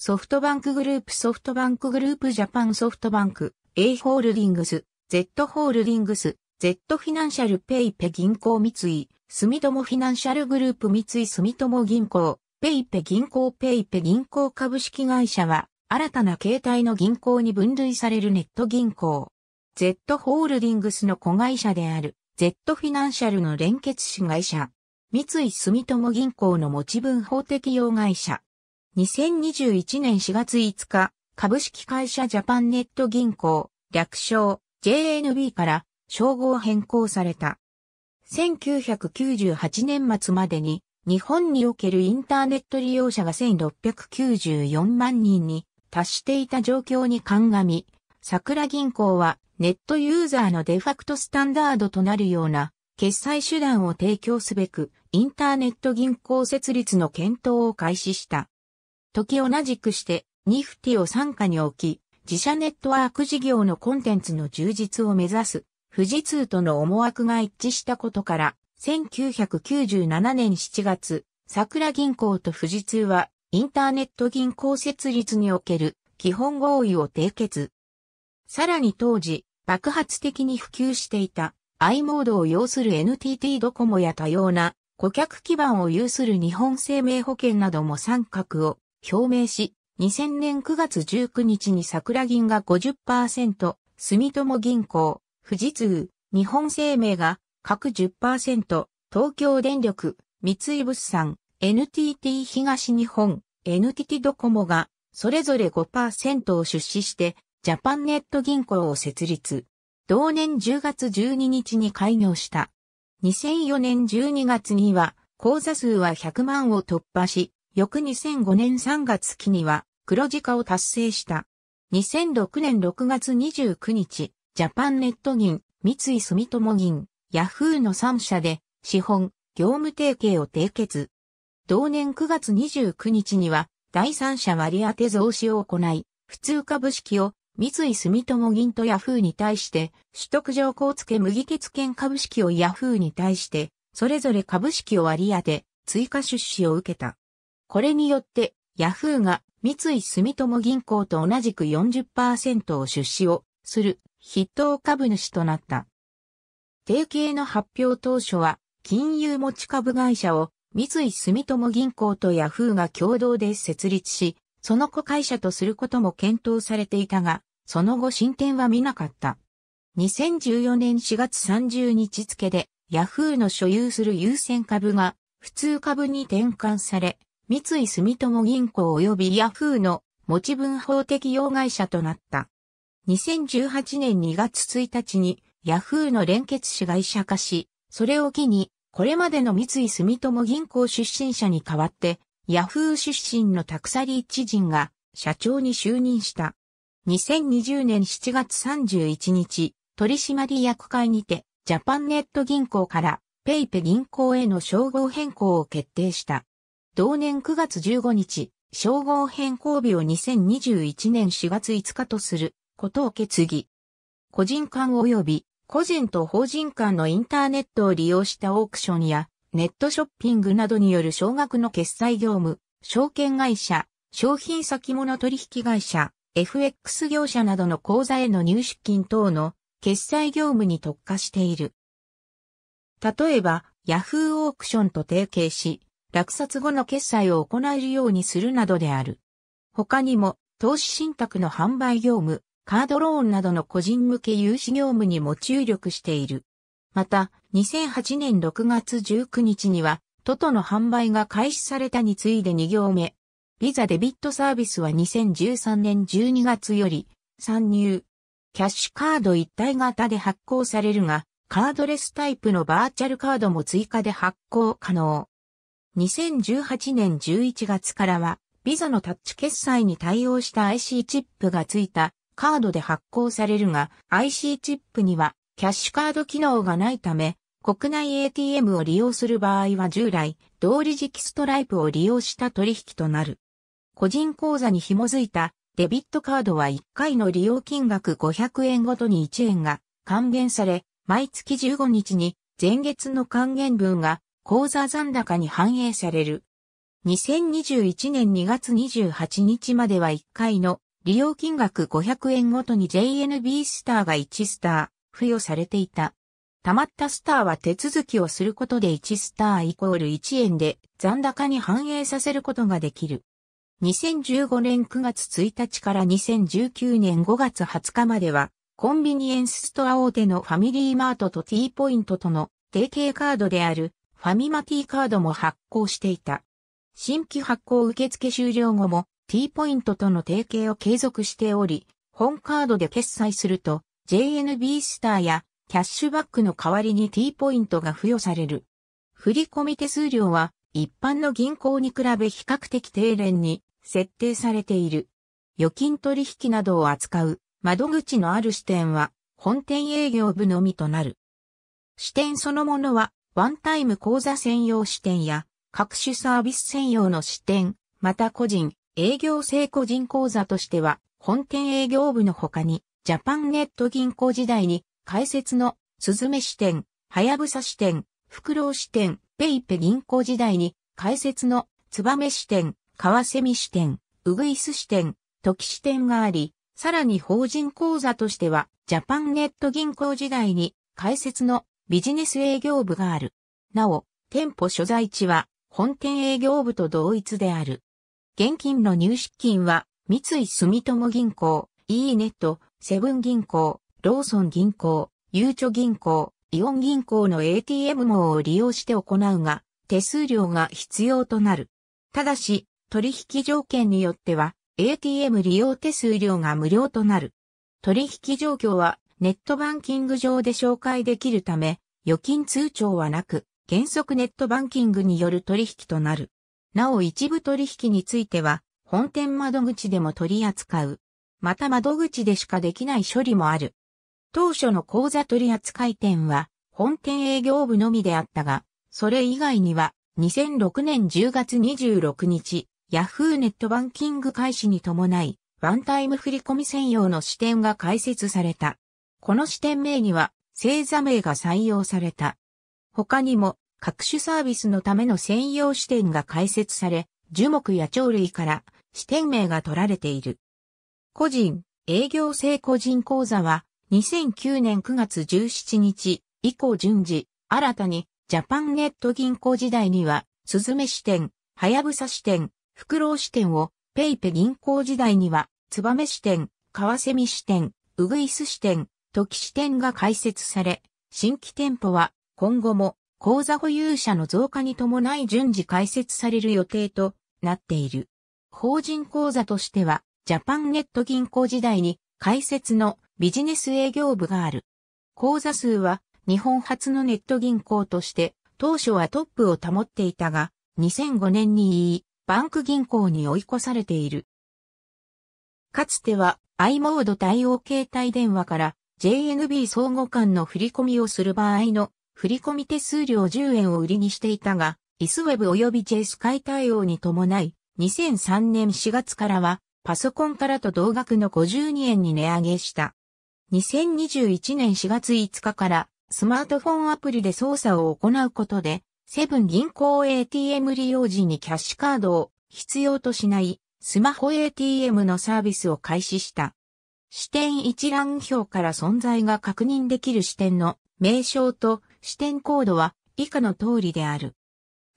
ソフトバンクグループソフトバンクグループジャパンソフトバンク A ホールディングス Z ホールディングス Z フィナンシャルペイペ銀行三井住友フィナンシャルグループ三井住友銀行ペイペ銀行ペイペ銀行株式会社は新たな形態の銀行に分類されるネット銀行 Z ホールディングスの子会社である Z フィナンシャルの連結子会社三井住友銀行の持ち分法適用会社2021年4月5日、株式会社ジャパンネット銀行、略称 JNB から称号変更された。1998年末までに日本におけるインターネット利用者が1694万人に達していた状況に鑑み、桜銀行はネットユーザーのデファクトスタンダードとなるような決済手段を提供すべくインターネット銀行設立の検討を開始した。時同じくして、ニフティを傘下に置き、自社ネットワーク事業のコンテンツの充実を目指す、富士通との思惑が一致したことから、1997年7月、桜銀行と富士通は、インターネット銀行設立における基本合意を締結。さらに当時、爆発的に普及していた i モードを要する NTT ドコモや多様な顧客基盤を有する日本生命保険なども三角を表明し、2000年9月19日に桜銀が50%、住友銀行、富士通、日本生命が各10%、東京電力、三井物産、NTT 東日本、NTT ドコモがそれぞれ5%を出資してジャパンネット銀行を設立。同年10月12日に開業した。2004年12月には口座数は100万を突破し、翌2005年3月期には黒字化を達成した。2006年6月29日、ジャパンネット銀、三井住友銀、ヤフーの3社で資本、業務提携を締結。同年9月29日には第三者割当増資を行い、普通株式を三井住友銀とヤフーに対して、取得条項付麦欠券株式をヤフーに対して、それぞれ株式を割り当て、追加出資を受けた。これによって、ヤフーが三井住友銀行と同じく40%を出資をする筆頭株主となった。提携の発表当初は、金融持ち株会社を三井住友銀行とヤフーが共同で設立し、その子会社とすることも検討されていたが、その後進展は見なかった。2014年4月30日付で、ヤフーの所有する優先株が普通株に転換され、三井住友銀行及びヤフーの持ち分法適用会社となった。2018年2月1日にヤフーの連結子会社化し、それを機に、これまでの三井住友銀行出身者に代わって、ヤフー出身のタクサリー知人が社長に就任した。2020年7月31日、取締役会にて、ジャパンネット銀行からペイペ銀行への称号変更を決定した。同年9月15日、称号変更日を2021年4月5日とすることを決議。個人間及び個人と法人間のインターネットを利用したオークションやネットショッピングなどによる少額の決済業務、証券会社、商品先物取引会社、FX 業者などの口座への入出金等の決済業務に特化している。例えば、ヤフーオークションと提携し、落札後の決済を行えるようにするなどである。他にも、投資信託の販売業務、カードローンなどの個人向け融資業務にも注力している。また、2008年6月19日には、トトの販売が開始されたに次いで2行目。ビザデビットサービスは2013年12月より参入。キャッシュカード一体型で発行されるが、カードレスタイプのバーチャルカードも追加で発行可能。2018年11月からは、ビザのタッチ決済に対応した IC チップが付いたカードで発行されるが、IC チップにはキャッシュカード機能がないため、国内 ATM を利用する場合は従来、同理時期ストライプを利用した取引となる。個人口座に紐づいたデビットカードは1回の利用金額500円ごとに1円が還元され、毎月15日に前月の還元分が口座残高に反映される。2021年2月28日までは1回の利用金額500円ごとに JNB スターが1スター付与されていた。溜まったスターは手続きをすることで1スターイコール1円で残高に反映させることができる。2015年9月1日から2019年5月20日までは、コンビニエンスストア大手のファミリーマートと T ポイントとの提携カードであるファミマ T カードも発行していた。新規発行受付終了後も T ポイントとの提携を継続しており、本カードで決済すると JNB スターやキャッシュバックの代わりに T ポイントが付与される。振込手数料は一般の銀行に比べ比較的低廉に設定されている。預金取引などを扱う窓口のある支店は本店営業部のみとなる。支店そのものはワンタイム講座専用支店や、各種サービス専用の支店、また個人、営業性個人講座としては、本店営業部の他に、ジャパンネット銀行時代に、開設の、スズメ支店、はやぶさ支店、フクロウ支店、ペイペ銀行時代に、開設の、ツバメ支店、カワセミ支店、ウグイス支店、トキ支店があり、さらに法人口座としては、ジャパンネット銀行時代に、開設の、ビジネス営業部がある。なお、店舗所在地は本店営業部と同一である。現金の入出金は、三井住友銀行、e ネット、セブン銀行、ローソン銀行、ゆうちょ銀行、イオン銀行の ATM 網を利用して行うが、手数料が必要となる。ただし、取引条件によっては、ATM 利用手数料が無料となる。取引状況はネットバンキング上で紹介できるため、預金通帳はなく、原則ネットバンキングによる取引となる。なお一部取引については、本店窓口でも取り扱う。また窓口でしかできない処理もある。当初の口座取扱店は、本店営業部のみであったが、それ以外には、2006年10月26日、ヤフーネットバンキング開始に伴い、ワンタイム振込専用の支店が開設された。この支店名には、星座名が採用された。他にも、各種サービスのための専用支店が開設され、樹木や鳥類から支店名が取られている。個人、営業性個人講座は、2009年9月17日以降順次、新たに、ジャパンネット銀行時代には、スズメ支店、はやぶさ支店、フクロウ支店を、ペイペ銀行時代には、ツバメ支店、カワセミ支店、ウグイス支店、時支店が開設され、新規店舗は今後も口座保有者の増加に伴い順次開設される予定となっている。法人口座としては、ジャパンネット銀行時代に開設のビジネス営業部がある。口座数は日本初のネット銀行として当初はトップを保っていたが、2005年に E、バンク銀行に追い越されている。かつては i モード対応携帯電話から JNB 相互間の振込をする場合の振込手数料10円を売りにしていたが、イスウェブ及び J スカイ対応に伴い、2003年4月からは、パソコンからと同額の52円に値上げした。2021年4月5日から、スマートフォンアプリで操作を行うことで、セブン銀行 ATM 利用時にキャッシュカードを必要としないスマホ ATM のサービスを開始した。視点一覧表から存在が確認できる視点の名称と視点コードは以下の通りである。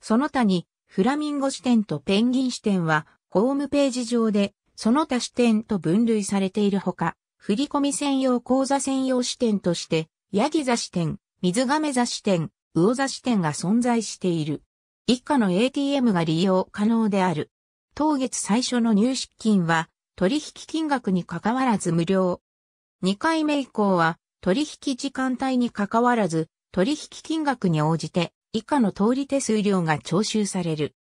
その他に、フラミンゴ視点とペンギン視点は、ホームページ上で、その他視点と分類されているほか、振込専用口座専用視点として、ヤギ座視点、水亀座視点、魚座視点が存在している。以下の ATM が利用可能である。当月最初の入出金は、取引金額に関わらず無料。2回目以降は、取引時間帯に関わらず、取引金額に応じて、以下の通り手数料が徴収される。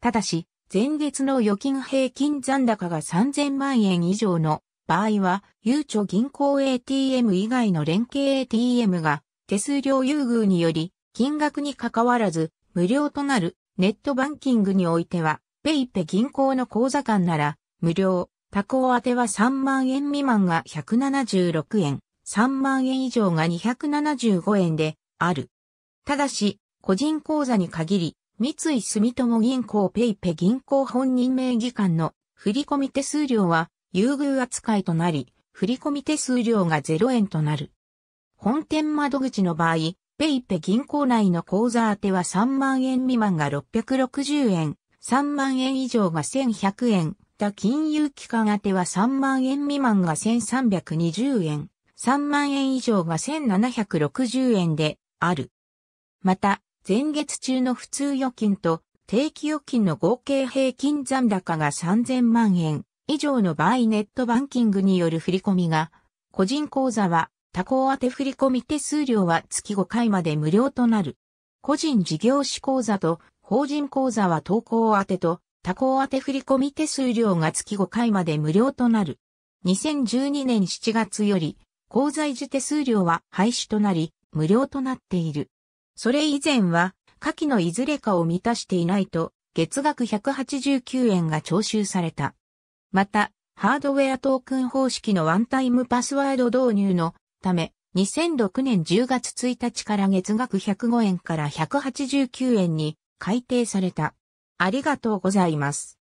ただし、前月の預金平均残高が3000万円以上の場合は、ゆうちょ銀行 ATM 以外の連携 ATM が手数料優遇により、金額に関わらず無料となるネットバンキングにおいては、ペイペ銀行の口座間なら無料、他行宛ては3万円未満が176円、3万円以上が275円である。ただし、個人口座に限り、三井住友銀行ペイペ銀行本人名義間の振込手数料は優遇扱いとなり、振込手数料が0円となる。本店窓口の場合、ペイペ銀行内の口座宛ては3万円未満が660円、3万円以上が1100円、った金融機関宛ては3万円未満が1320円、3万円以上が1760円である。また、前月中の普通預金と定期預金の合計平均残高が3000万円以上の場合ネットバンキングによる振込が、個人口座は他行宛振込手数料は月5回まで無料となる。個人事業主口座と法人口座は投稿宛と他行宛振込手数料が月5回まで無料となる。2012年7月より、口座維持手数料は廃止となり、無料となっている。それ以前は、下記のいずれかを満たしていないと、月額189円が徴収された。また、ハードウェアトークン方式のワンタイムパスワード導入のため、2006年10月1日から月額105円から189円に改定された。ありがとうございます。